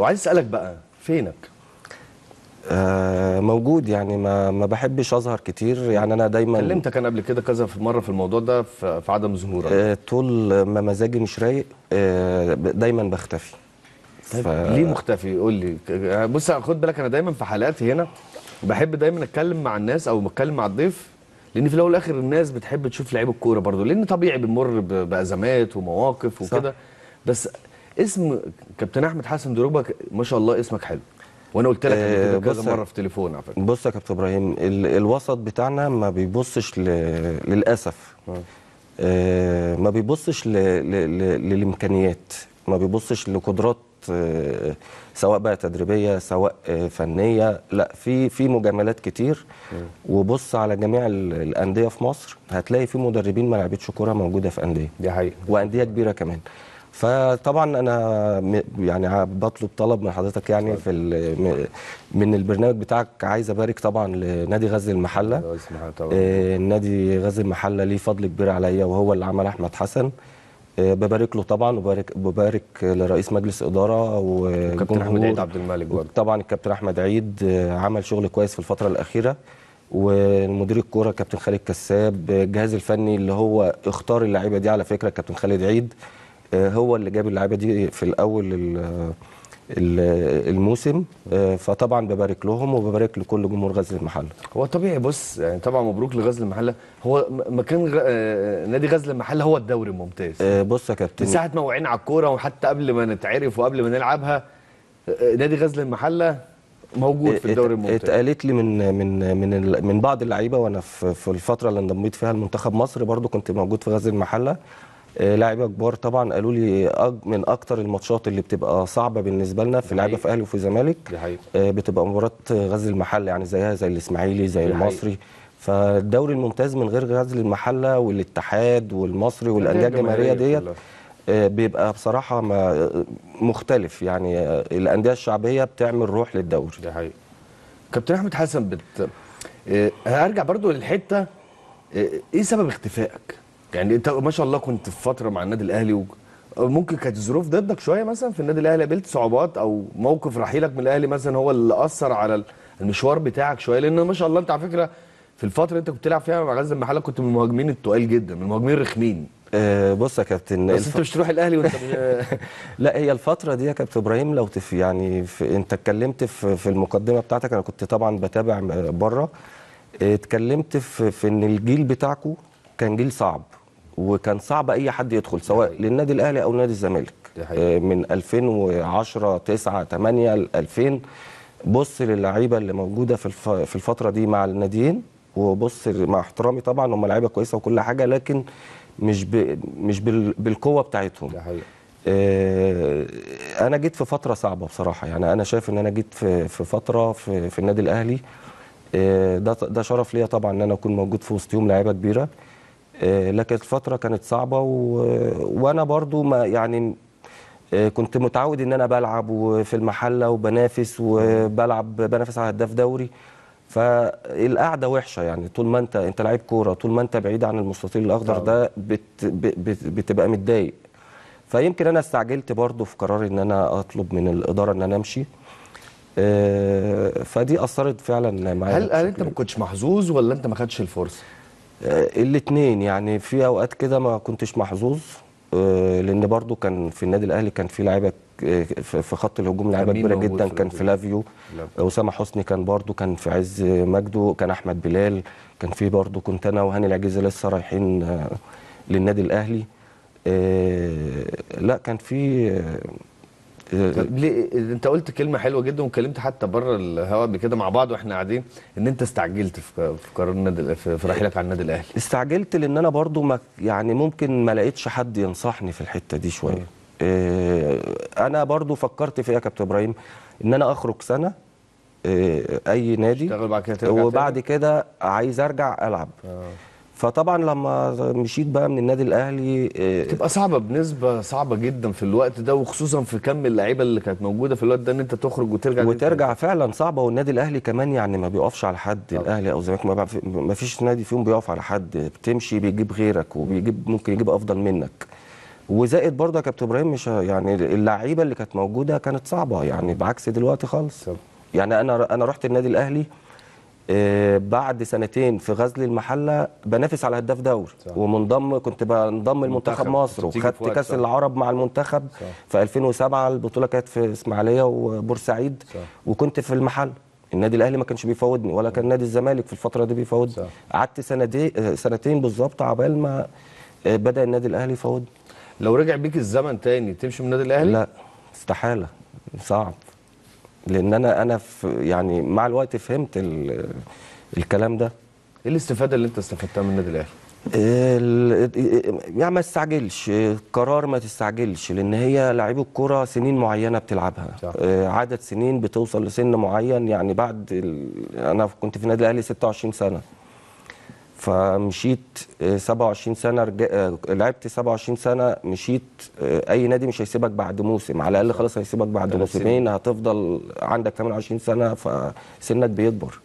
وعايز اسالك بقى فينك آه موجود يعني ما ما بحبش اظهر كتير يعني انا دايما كلمتك انا قبل كده كذا مره في الموضوع ده في, عدم ظهورك آه طول ما مزاجي مش رايق آه دايما بختفي طيب ف... ليه مختفي قول لي بص خد بالك انا دايما في حلقاتي هنا بحب دايما اتكلم مع الناس او بتكلم مع الضيف لان في الاول والاخر الناس بتحب تشوف لعيب الكوره برضو لان طبيعي بنمر بازمات ومواقف وكده بس اسم كابتن احمد حسن دروبا ما شاء الله اسمك حلو وانا قلت لك آه كذا مره في تليفون على فكره بص يا كابتن ابراهيم الوسط بتاعنا ما بيبصش ل... للاسف آه. آه، ما بيبصش ل... ل... ل... للامكانيات ما بيبصش لقدرات آه، سواء بقى تدريبيه سواء فنيه لا في في مجاملات كتير وبص على جميع الانديه في مصر هتلاقي في مدربين ما لعبتش كوره موجوده في انديه دي حقيقه وانديه كبيره كمان فطبعا انا يعني بطلب طلب من حضرتك يعني في من البرنامج بتاعك عايز ابارك طبعا لنادي غزل المحله آه، نادي غزل المحله ليه فضل كبير عليا وهو اللي عمل احمد حسن آه، ببارك له طبعا وبارك ببارك لرئيس مجلس اداره وكابتن احمد عيد عبد الملك طبعا الكابتن احمد عيد آه، عمل شغل كويس في الفتره الاخيره والمدير الكوره كابتن خالد كساب الجهاز الفني اللي هو اختار اللعيبه دي على فكره كابتن خالد عيد آه، هو اللي جاب اللعيبه دي في الاول الموسم آه، فطبعا ببارك لهم وببارك لكل جمهور غزل المحله هو طبيعي بص يعني طبعا مبروك لغزل المحله هو مكان غ... آه، نادي غزل المحله هو الدوري الممتاز بص يا كابتن من ساعه ما وعينا على الكوره وحتى قبل ما نتعرف وقبل ما نلعبها نادي غزل المحله موجود في الدوري الممتاز اتقالت لي من من من من بعض اللعيبه وانا في الفتره اللي انضميت فيها لمنتخب مصر برضو كنت موجود في غزل المحله آه، لاعيبه كبار طبعا قالوا لي من اكتر الماتشات اللي بتبقى صعبه بالنسبه لنا في لعيبه في اهلي وفي الزمالك آه، بتبقى مباراه غزل المحله يعني زيها زي الاسماعيلي زي المصري فالدوري الممتاز من غير غزل المحله والاتحاد والمصري والانديه الجماهيريه ديت آه، بيبقى بصراحه مختلف يعني الانديه الشعبيه بتعمل روح للدوري ده حقيقي كابتن احمد حسن بت... هرجع برضو للحته ايه سبب اختفائك يعني انت ما شاء الله كنت في فتره مع النادي الاهلي وممكن ممكن كانت الظروف ضدك شويه مثلا في النادي الاهلي قابلت صعوبات او موقف رحيلك من الاهلي مثلا هو اللي اثر على المشوار بتاعك شويه لان ما شاء الله انت على فكره في الفتره اللي انت كنت بتلعب فيها مع غزل المحله كنت من المهاجمين التقال جدا من المهاجمين الرخمين أه بص يا كابتن بس الف... انت مش تروح الاهلي وانت لا هي الفتره دي يا كابتن ابراهيم لو تف يعني في انت اتكلمت في, في المقدمه بتاعتك انا كنت طبعا بتابع آه، بره اتكلمت في, في ان الجيل بتاعكم كان جيل صعب وكان صعب اي حد يدخل سواء للنادي الاهلي او نادي الزمالك آه، من 2010 9 8 ل 2000 بص للعيبه اللي موجوده في في الفتره دي مع الناديين وبص مع احترامي طبعا هم لعيبه كويسه وكل حاجه لكن مش ب... مش بال... بالقوه بتاعتهم ده آه، انا جيت في فتره صعبه بصراحه يعني انا شايف ان انا جيت في, في فتره في, في النادي الاهلي آه، ده ده شرف ليا طبعا ان انا اكون موجود في وسط يوم لعيبه كبيره آه، لكن الفتره كانت صعبه و... وانا برضو ما يعني آه، كنت متعود ان انا بلعب في المحله وبنافس وبلعب بنافس على هداف دوري فالقعده وحشه يعني طول ما انت انت لعيب كوره طول ما انت بعيد عن المستطيل الاخضر ده بت... بت... بتبقى متضايق فيمكن انا استعجلت برضو في قرار ان انا اطلب من الاداره ان انا امشي آه، فدي اثرت فعلا معايا هل هل انت ما كنتش محظوظ ولا انت ما خدتش الفرصه آه، الاثنين يعني في اوقات كده ما كنتش محظوظ آه، لان برضو كان في النادي الاهلي كان في لعيبه آه، في خط الهجوم لعيبه كبيره جدا في كان فلافيو اسامه حسني كان برضو كان في عز مجده كان احمد بلال كان في برضو كنت انا وهاني العجيزه لسه رايحين للنادي الاهلي لا كان في آه، طب ليه انت قلت كلمه حلوه جدا واتكلمت حتى بره الهواء قبل كده مع بعض واحنا قاعدين ان انت استعجلت في قرار النادي في رحيلك عن النادي الاهلي استعجلت لان انا برضو ما يعني ممكن ما لقيتش حد ينصحني في الحته دي شويه إيه انا برضو فكرت فيها إيه يا كابتن ابراهيم ان انا اخرج سنه إيه اي نادي بعد كده وبعد كده عايز ارجع العب آه. فطبعا لما مشيت بقى من النادي الاهلي آه، تبقى صعبه بنسبه صعبه جدا في الوقت ده وخصوصا في كم اللعيبه اللي كانت موجوده في الوقت ده ان انت تخرج وترجع وترجع فعلا صعبه والنادي الاهلي كمان يعني ما بيقفش على حد طبعا. الاهلي او الزمالك ما فيش نادي فيهم بيقف على حد بتمشي بيجيب غيرك وبيجيب ممكن يجيب افضل منك وزائد برضه يا كابتن ابراهيم مش يعني اللعيبه اللي كانت موجوده كانت صعبه يعني بعكس دلوقتي خالص يعني انا انا رحت النادي الاهلي آه، بعد سنتين في غزل المحله بنافس على هداف دوري ومنضم كنت بنضم لمنتخب مصر وخدت كاس العرب مع المنتخب صح. في 2007 البطوله كانت في اسماعيليه وبورسعيد صح. وكنت في المحله النادي الاهلي ما كانش بيفاوضني ولا كان نادي الزمالك في الفتره دي بيفاوضني قعدت سنتين سنتين بالظبط عبال ما آه، بدا النادي الاهلي يفاوضني لو رجع بيك الزمن تاني تمشي من النادي الاهلي لا استحاله صعب لان انا انا في يعني مع الوقت فهمت الكلام ده ايه الاستفاده اللي انت استفدتها من النادي الاهلي يعني ما تستعجلش قرار ما تستعجلش لان هي لعيب الكره سنين معينه بتلعبها صح. آه، عدد سنين بتوصل لسن معين يعني بعد انا كنت في النادي الاهلي 26 سنه فمشيت 27 آه، سنه رج... آه، لعبت 27 سنه مشيت آه، اي نادي مش هيسيبك بعد موسم على الاقل خلاص هيسيبك بعد موسمين هتفضل عندك 28 سنه فسنك بيكبر